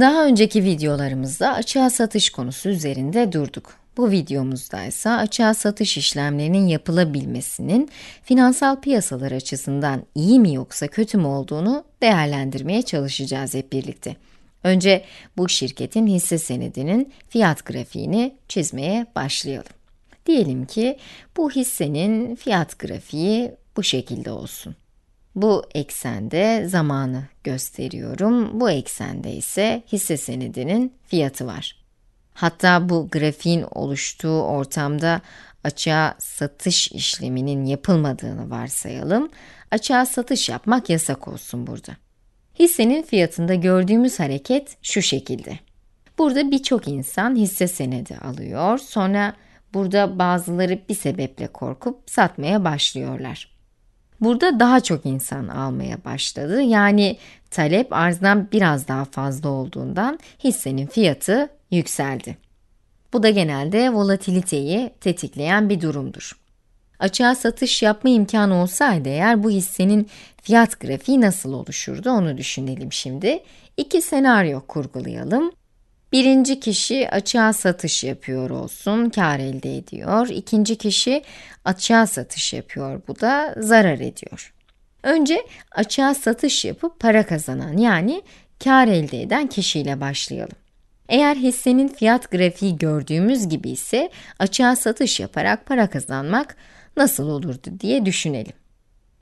Daha önceki videolarımızda açığa satış konusu üzerinde durduk. Bu videomuzda ise açığa satış işlemlerinin yapılabilmesinin finansal piyasalar açısından iyi mi yoksa kötü mü olduğunu değerlendirmeye çalışacağız hep birlikte. Önce bu şirketin hisse senedinin fiyat grafiğini çizmeye başlayalım. Diyelim ki bu hissenin fiyat grafiği bu şekilde olsun. Bu eksende zamanı gösteriyorum. Bu eksende ise hisse senedinin fiyatı var. Hatta bu grafiğin oluştuğu ortamda açığa satış işleminin yapılmadığını varsayalım. Açığa satış yapmak yasak olsun burada. Hissenin fiyatında gördüğümüz hareket şu şekilde. Burada birçok insan hisse senedi alıyor. Sonra burada bazıları bir sebeple korkup satmaya başlıyorlar. Burada daha çok insan almaya başladı. Yani talep arzdan biraz daha fazla olduğundan hissenin fiyatı yükseldi. Bu da genelde volatiliteyi tetikleyen bir durumdur. Açığa satış yapma imkanı olsaydı eğer bu hissenin fiyat grafiği nasıl oluşurdu onu düşünelim şimdi. İki senaryo kurgulayalım. Birinci kişi açığa satış yapıyor olsun, kar elde ediyor. İkinci kişi açığa satış yapıyor, bu da zarar ediyor. Önce açığa satış yapıp para kazanan yani kar elde eden kişiyle başlayalım. Eğer hissenin fiyat grafiği gördüğümüz gibi ise açığa satış yaparak para kazanmak nasıl olurdu diye düşünelim.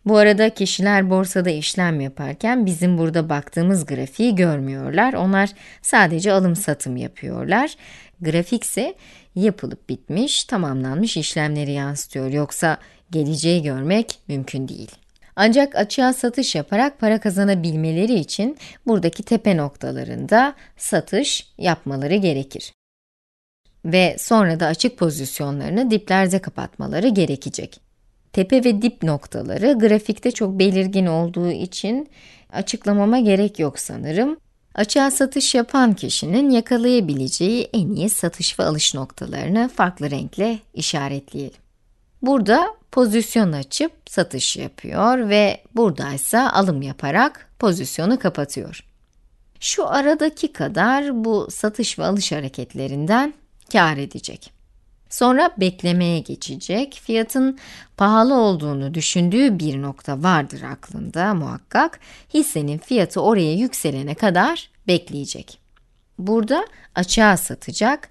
Bu arada kişiler borsada işlem yaparken bizim burada baktığımız grafiği görmüyorlar. Onlar sadece alım satım yapıyorlar. Grafik ise yapılıp bitmiş, tamamlanmış işlemleri yansıtıyor. Yoksa geleceği görmek mümkün değil. Ancak açığa satış yaparak para kazanabilmeleri için buradaki tepe noktalarında satış yapmaları gerekir. Ve sonra da açık pozisyonlarını diplerde kapatmaları gerekecek tepe ve dip noktaları grafikte çok belirgin olduğu için açıklamama gerek yok sanırım. Açığa satış yapan kişinin yakalayabileceği en iyi satış ve alış noktalarını farklı renkle işaretleyelim. Burada pozisyon açıp satış yapıyor ve buradaysa alım yaparak pozisyonu kapatıyor. Şu aradaki kadar bu satış ve alış hareketlerinden kar edecek. Sonra beklemeye geçecek. Fiyatın pahalı olduğunu düşündüğü bir nokta vardır aklında muhakkak. Hissenin fiyatı oraya yükselene kadar bekleyecek. Burada açığa satacak.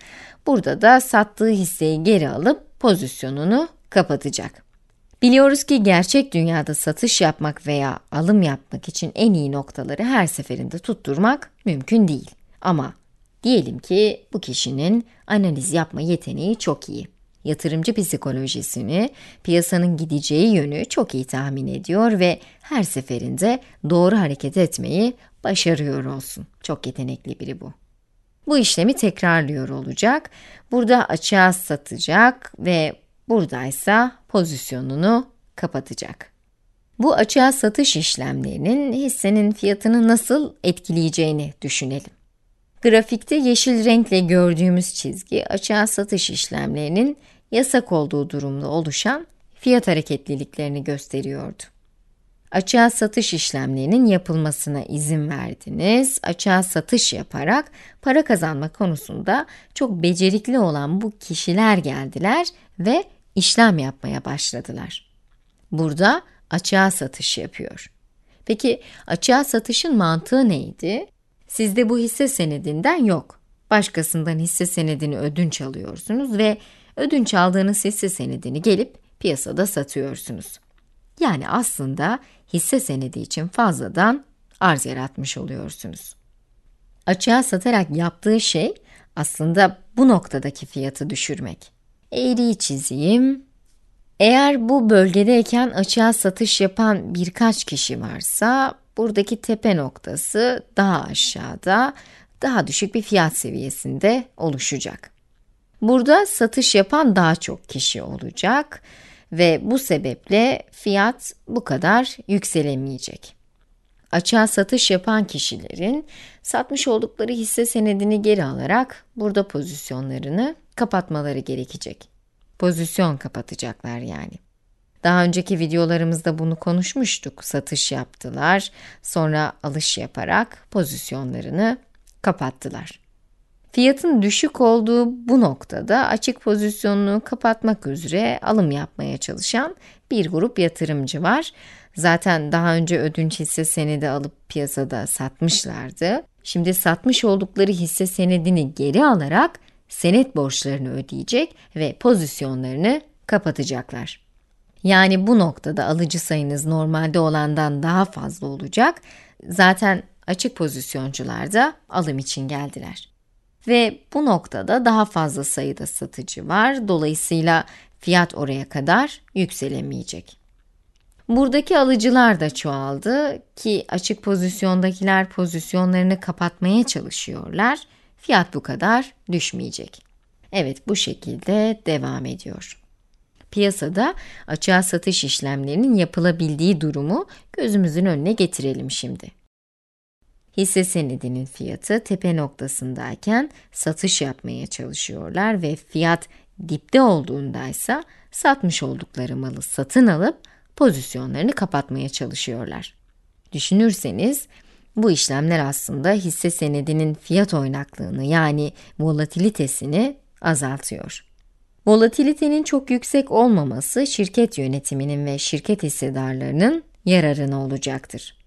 Burada da sattığı hisseyi geri alıp pozisyonunu kapatacak. Biliyoruz ki gerçek dünyada satış yapmak veya alım yapmak için en iyi noktaları her seferinde tutturmak mümkün değil. Ama Diyelim ki bu kişinin analiz yapma yeteneği çok iyi. Yatırımcı psikolojisini, piyasanın gideceği yönü çok iyi tahmin ediyor ve her seferinde doğru hareket etmeyi başarıyor olsun. Çok yetenekli biri bu. Bu işlemi tekrarlıyor olacak. Burada açığa satacak ve buradaysa pozisyonunu kapatacak. Bu açığa satış işlemlerinin hissenin fiyatını nasıl etkileyeceğini düşünelim. Grafikte yeşil renkle gördüğümüz çizgi açığa satış işlemlerinin yasak olduğu durumda oluşan fiyat hareketliliklerini gösteriyordu. Açığa satış işlemlerinin yapılmasına izin verdiniz. Açığa satış yaparak para kazanma konusunda çok becerikli olan bu kişiler geldiler ve işlem yapmaya başladılar. Burada açığa satış yapıyor. Peki açığa satışın mantığı neydi? Sizde bu hisse senedinden yok. Başkasından hisse senedini ödünç alıyorsunuz ve ödünç aldığınız hisse senedini gelip piyasada satıyorsunuz. Yani aslında hisse senedi için fazladan arz yaratmış oluyorsunuz. Açığa satarak yaptığı şey aslında bu noktadaki fiyatı düşürmek. Eğriyi çizeyim. Eğer bu bölgedeyken açığa satış yapan birkaç kişi varsa Buradaki tepe noktası daha aşağıda, daha düşük bir fiyat seviyesinde oluşacak. Burada satış yapan daha çok kişi olacak ve bu sebeple fiyat bu kadar yükselemeyecek. Açığa satış yapan kişilerin satmış oldukları hisse senedini geri alarak burada pozisyonlarını kapatmaları gerekecek. Pozisyon kapatacaklar yani. Daha önceki videolarımızda bunu konuşmuştuk. Satış yaptılar, sonra alış yaparak pozisyonlarını kapattılar. Fiyatın düşük olduğu bu noktada açık pozisyonunu kapatmak üzere alım yapmaya çalışan bir grup yatırımcı var. Zaten daha önce ödünç hisse senedi alıp piyasada satmışlardı. Şimdi satmış oldukları hisse senedini geri alarak senet borçlarını ödeyecek ve pozisyonlarını kapatacaklar. Yani bu noktada alıcı sayınız normalde olandan daha fazla olacak. Zaten açık pozisyoncular da alım için geldiler. Ve bu noktada daha fazla sayıda satıcı var. Dolayısıyla fiyat oraya kadar yükselemeyecek. Buradaki alıcılar da çoğaldı ki açık pozisyondakiler pozisyonlarını kapatmaya çalışıyorlar. Fiyat bu kadar düşmeyecek. Evet bu şekilde devam ediyor piyasada açığa satış işlemlerinin yapılabildiği durumu gözümüzün önüne getirelim şimdi. Hisse senedinin fiyatı tepe noktasındayken satış yapmaya çalışıyorlar ve fiyat dipte olduğundaysa satmış oldukları malı satın alıp pozisyonlarını kapatmaya çalışıyorlar. Düşünürseniz bu işlemler aslında hisse senedinin fiyat oynaklığını yani volatilitesini azaltıyor. Volatilitenin çok yüksek olmaması şirket yönetiminin ve şirket hissedarlarının yararına olacaktır.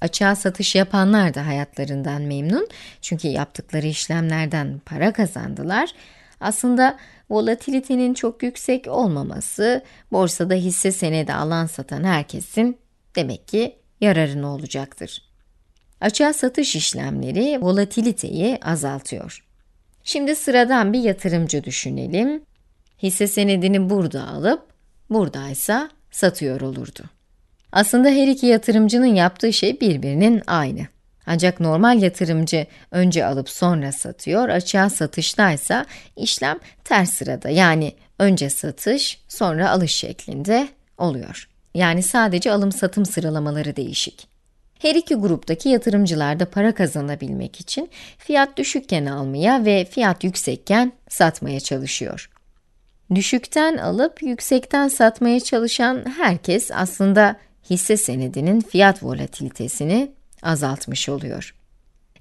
Açığa satış yapanlar da hayatlarından memnun çünkü yaptıkları işlemlerden para kazandılar. Aslında volatilitenin çok yüksek olmaması borsada hisse senedi alan satan herkesin demek ki yararına olacaktır. Açığa satış işlemleri volatiliteyi azaltıyor. Şimdi sıradan bir yatırımcı düşünelim hisse senedini burada alıp buradaysa satıyor olurdu. Aslında her iki yatırımcının yaptığı şey birbirinin aynı. Ancak normal yatırımcı önce alıp sonra satıyor, açığa satıştaysa işlem ters sırada yani önce satış sonra alış şeklinde oluyor. Yani sadece alım-satım sıralamaları değişik. Her iki gruptaki yatırımcılar da para kazanabilmek için fiyat düşükken almaya ve fiyat yüksekken satmaya çalışıyor. Düşükten alıp yüksekten satmaya çalışan herkes aslında hisse senedinin fiyat volatilitesini azaltmış oluyor.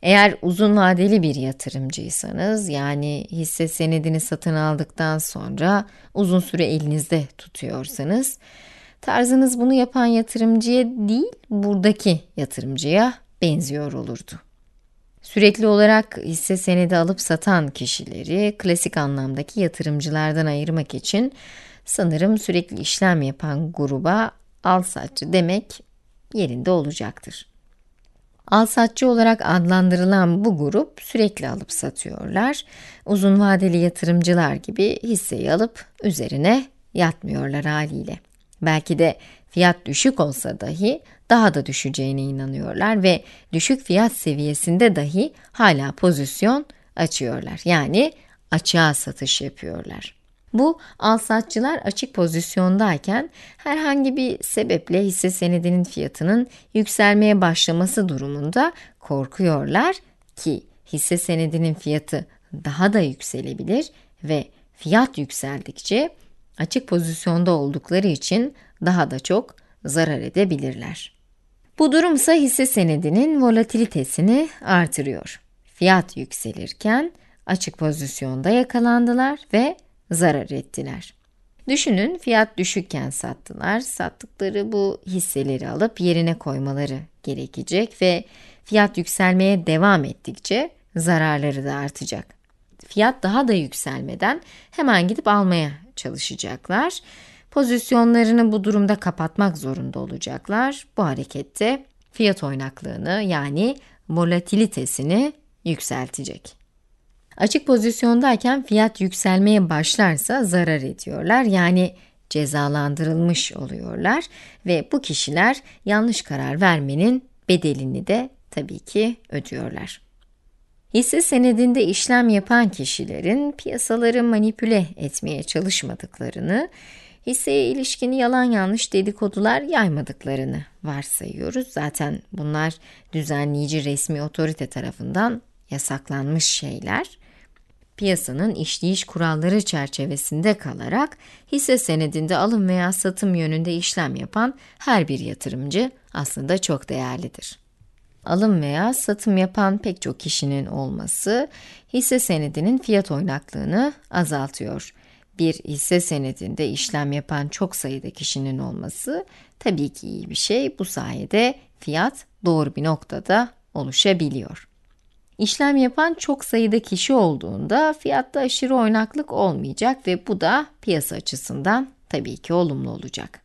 Eğer uzun vadeli bir yatırımcıysanız yani hisse senedini satın aldıktan sonra uzun süre elinizde tutuyorsanız tarzınız bunu yapan yatırımcıya değil buradaki yatırımcıya benziyor olurdu. Sürekli olarak hisse senedi alıp satan kişileri klasik anlamdaki yatırımcılardan ayırmak için sanırım sürekli işlem yapan gruba alsatçı demek yerinde olacaktır. Alsatçı olarak adlandırılan bu grup sürekli alıp satıyorlar. Uzun vadeli yatırımcılar gibi hisseyi alıp üzerine yatmıyorlar haliyle. Belki de Fiyat düşük olsa dahi daha da düşeceğine inanıyorlar ve düşük fiyat seviyesinde dahi hala pozisyon açıyorlar. Yani açığa satış yapıyorlar. Bu alsatçılar açık pozisyondayken herhangi bir sebeple hisse senedinin fiyatının yükselmeye başlaması durumunda korkuyorlar ki hisse senedinin fiyatı daha da yükselebilir ve fiyat yükseldikçe açık pozisyonda oldukları için daha da çok zarar edebilirler. Bu durumsa hisse senedinin volatilitesini artırıyor. Fiyat yükselirken açık pozisyonda yakalandılar ve zarar ettiler. Düşünün fiyat düşükken sattılar. Sattıkları bu hisseleri alıp yerine koymaları gerekecek ve fiyat yükselmeye devam ettikçe zararları da artacak. Fiyat daha da yükselmeden hemen gidip almaya çalışacaklar. Pozisyonlarını bu durumda kapatmak zorunda olacaklar. Bu harekette fiyat oynaklığını yani volatilitesini yükseltecek. Açık pozisyondayken fiyat yükselmeye başlarsa zarar ediyorlar. Yani cezalandırılmış oluyorlar ve bu kişiler yanlış karar vermenin bedelini de tabii ki ödüyorlar. Hisse senedinde işlem yapan kişilerin piyasaları manipüle etmeye çalışmadıklarını, hisseye ilişkini yalan yanlış dedikodular yaymadıklarını varsayıyoruz. Zaten bunlar düzenleyici resmi otorite tarafından yasaklanmış şeyler. Piyasanın işleyiş kuralları çerçevesinde kalarak hisse senedinde alım veya satım yönünde işlem yapan her bir yatırımcı aslında çok değerlidir alım veya satım yapan pek çok kişinin olması hisse senedinin fiyat oynaklığını azaltıyor bir hisse senedinde işlem yapan çok sayıda kişinin olması tabii ki iyi bir şey. Bu sayede fiyat doğru bir noktada oluşabiliyor. İşlem yapan çok sayıda kişi olduğunda fiyatta aşırı oynaklık olmayacak ve bu da piyasa açısından tabii ki olumlu olacak.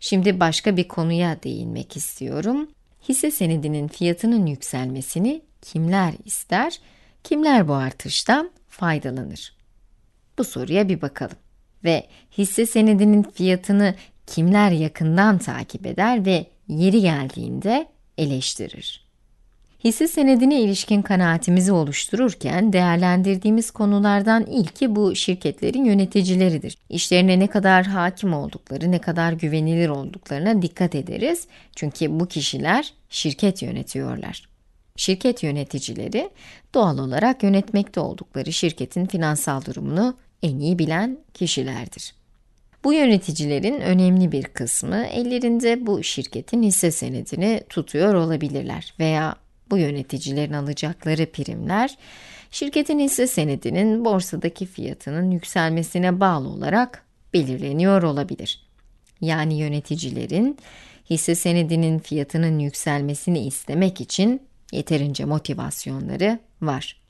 Şimdi başka bir konuya değinmek istiyorum. Hisse senedinin fiyatının yükselmesini kimler ister? Kimler bu artıştan faydalanır? Bu soruya bir bakalım. Ve hisse senedinin fiyatını kimler yakından takip eder ve yeri geldiğinde eleştirir. Hisse senedine ilişkin kanaatimizi oluştururken değerlendirdiğimiz konulardan ilki bu şirketlerin yöneticileridir. İşlerine ne kadar hakim oldukları, ne kadar güvenilir olduklarına dikkat ederiz. Çünkü bu kişiler şirket yönetiyorlar. Şirket yöneticileri doğal olarak yönetmekte oldukları şirketin finansal durumunu en iyi bilen kişilerdir. Bu yöneticilerin önemli bir kısmı ellerinde bu şirketin hisse senedini tutuyor olabilirler veya bu yöneticilerin alacakları primler şirketin hisse senedinin borsadaki fiyatının yükselmesine bağlı olarak belirleniyor olabilir. Yani yöneticilerin hisse senedinin fiyatının yükselmesini istemek için yeterince motivasyonları var.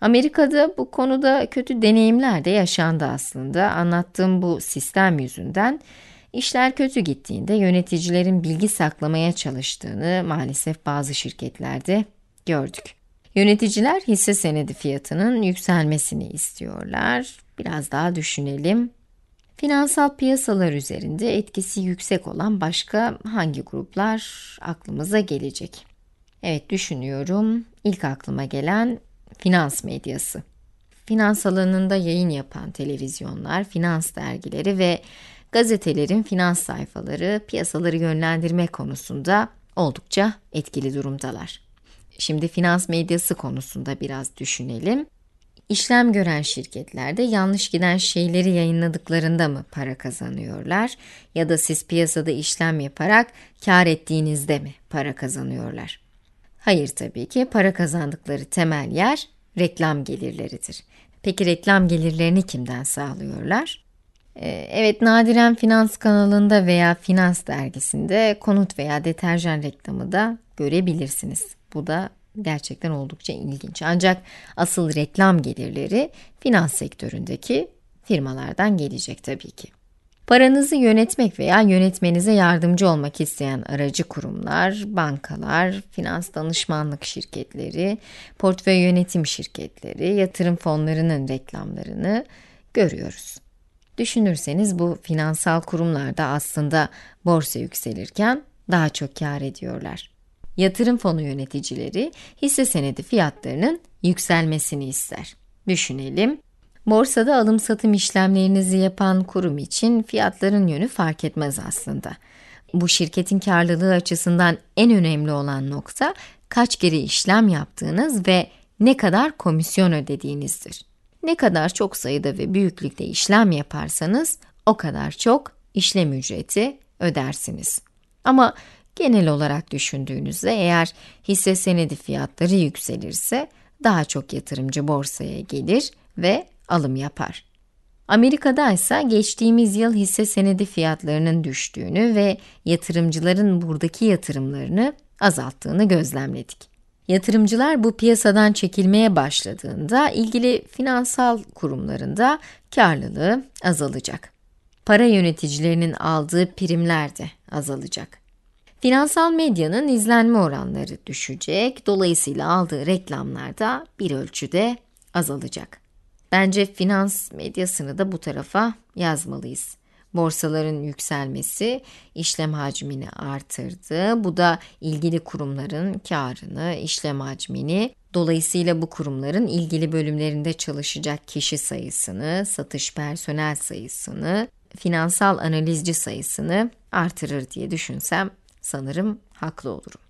Amerika'da bu konuda kötü deneyimler de yaşandı aslında. Anlattığım bu sistem yüzünden işler kötü gittiğinde yöneticilerin bilgi saklamaya çalıştığını maalesef bazı şirketlerde gördük. Yöneticiler hisse senedi fiyatının yükselmesini istiyorlar. Biraz daha düşünelim. Finansal piyasalar üzerinde etkisi yüksek olan başka hangi gruplar aklımıza gelecek? Evet düşünüyorum. İlk aklıma gelen finans medyası. Finans alanında yayın yapan televizyonlar, finans dergileri ve gazetelerin finans sayfaları piyasaları yönlendirme konusunda oldukça etkili durumdalar. Şimdi finans medyası konusunda biraz düşünelim. İşlem gören şirketlerde yanlış giden şeyleri yayınladıklarında mı para kazanıyorlar ya da siz piyasada işlem yaparak kar ettiğinizde mi para kazanıyorlar? Hayır tabii ki para kazandıkları temel yer reklam gelirleridir. Peki reklam gelirlerini kimden sağlıyorlar? Ee, evet nadiren finans kanalında veya finans dergisinde konut veya deterjan reklamı da görebilirsiniz. Bu da gerçekten oldukça ilginç. Ancak asıl reklam gelirleri finans sektöründeki firmalardan gelecek tabii ki. Paranızı yönetmek veya yönetmenize yardımcı olmak isteyen aracı kurumlar, bankalar, finans danışmanlık şirketleri, portföy yönetim şirketleri, yatırım fonlarının reklamlarını görüyoruz. Düşünürseniz bu finansal kurumlarda aslında borsa yükselirken daha çok kar ediyorlar. Yatırım fonu yöneticileri hisse senedi fiyatlarının yükselmesini ister. Düşünelim, Borsada alım satım işlemlerinizi yapan kurum için fiyatların yönü fark etmez aslında. Bu şirketin karlılığı açısından en önemli olan nokta kaç kere işlem yaptığınız ve ne kadar komisyon ödediğinizdir. Ne kadar çok sayıda ve büyüklükte işlem yaparsanız o kadar çok işlem ücreti ödersiniz. Ama genel olarak düşündüğünüzde eğer hisse senedi fiyatları yükselirse daha çok yatırımcı borsaya gelir ve alım yapar. Amerika'da ise geçtiğimiz yıl hisse senedi fiyatlarının düştüğünü ve yatırımcıların buradaki yatırımlarını azalttığını gözlemledik. Yatırımcılar bu piyasadan çekilmeye başladığında ilgili finansal kurumlarında karlılığı azalacak. Para yöneticilerinin aldığı primler de azalacak. Finansal medyanın izlenme oranları düşecek, dolayısıyla aldığı reklamlar da bir ölçüde azalacak. Bence finans medyasını da bu tarafa yazmalıyız. Borsaların yükselmesi işlem hacmini artırdı. Bu da ilgili kurumların karını, işlem hacmini Dolayısıyla bu kurumların ilgili bölümlerinde çalışacak kişi sayısını, satış personel sayısını, finansal analizci sayısını artırır diye düşünsem sanırım haklı olurum.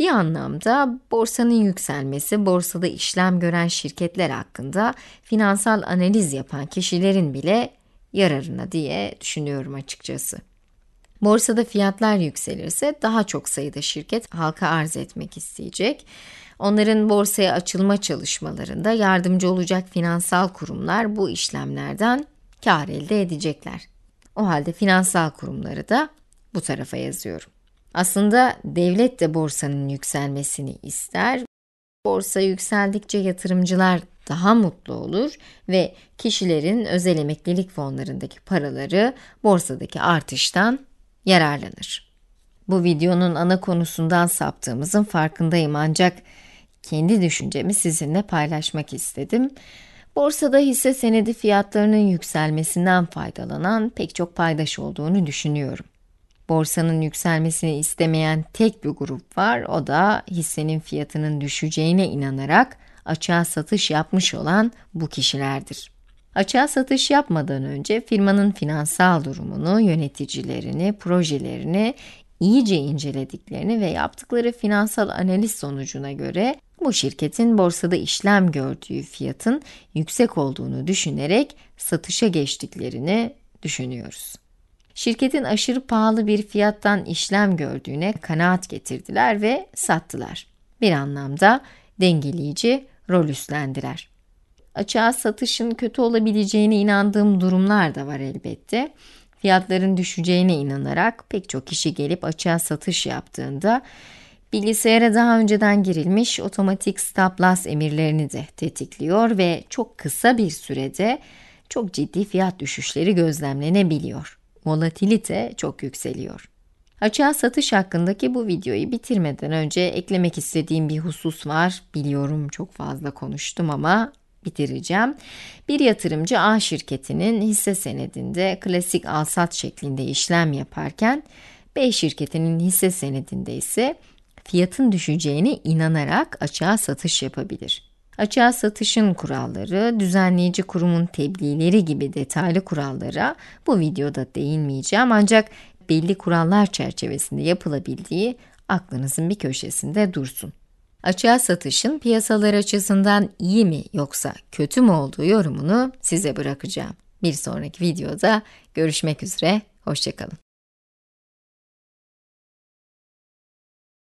Bir anlamda borsanın yükselmesi, borsada işlem gören şirketler hakkında finansal analiz yapan kişilerin bile yararına diye düşünüyorum açıkçası. Borsada fiyatlar yükselirse daha çok sayıda şirket halka arz etmek isteyecek. Onların borsaya açılma çalışmalarında yardımcı olacak finansal kurumlar bu işlemlerden kar elde edecekler. O halde finansal kurumları da bu tarafa yazıyorum. Aslında devlet de borsanın yükselmesini ister. Borsa yükseldikçe yatırımcılar daha mutlu olur ve kişilerin özel emeklilik fonlarındaki paraları borsadaki artıştan yararlanır. Bu videonun ana konusundan saptığımızın farkındayım ancak kendi düşüncemi sizinle paylaşmak istedim. Borsada hisse senedi fiyatlarının yükselmesinden faydalanan pek çok paydaş olduğunu düşünüyorum borsanın yükselmesini istemeyen tek bir grup var. O da hissenin fiyatının düşeceğine inanarak açığa satış yapmış olan bu kişilerdir. Açığa satış yapmadan önce firmanın finansal durumunu, yöneticilerini, projelerini iyice incelediklerini ve yaptıkları finansal analiz sonucuna göre bu şirketin borsada işlem gördüğü fiyatın yüksek olduğunu düşünerek satışa geçtiklerini düşünüyoruz. Şirketin aşırı pahalı bir fiyattan işlem gördüğüne kanaat getirdiler ve sattılar. Bir anlamda dengeleyici rol üstlendiler. Açığa satışın kötü olabileceğine inandığım durumlar da var elbette. Fiyatların düşeceğine inanarak pek çok kişi gelip açığa satış yaptığında bilgisayara daha önceden girilmiş otomatik stop loss emirlerini de tetikliyor ve çok kısa bir sürede çok ciddi fiyat düşüşleri gözlemlenebiliyor volatilite çok yükseliyor. Açığa satış hakkındaki bu videoyu bitirmeden önce eklemek istediğim bir husus var. Biliyorum çok fazla konuştum ama bitireceğim. Bir yatırımcı A şirketinin hisse senedinde klasik alsat şeklinde işlem yaparken B şirketinin hisse senedinde ise fiyatın düşeceğine inanarak açığa satış yapabilir açığa satışın kuralları, düzenleyici kurumun tebliğleri gibi detaylı kurallara bu videoda değinmeyeceğim ancak belli kurallar çerçevesinde yapılabildiği aklınızın bir köşesinde dursun. Açığa satışın piyasalar açısından iyi mi yoksa kötü mü olduğu yorumunu size bırakacağım. Bir sonraki videoda görüşmek üzere, hoşçakalın.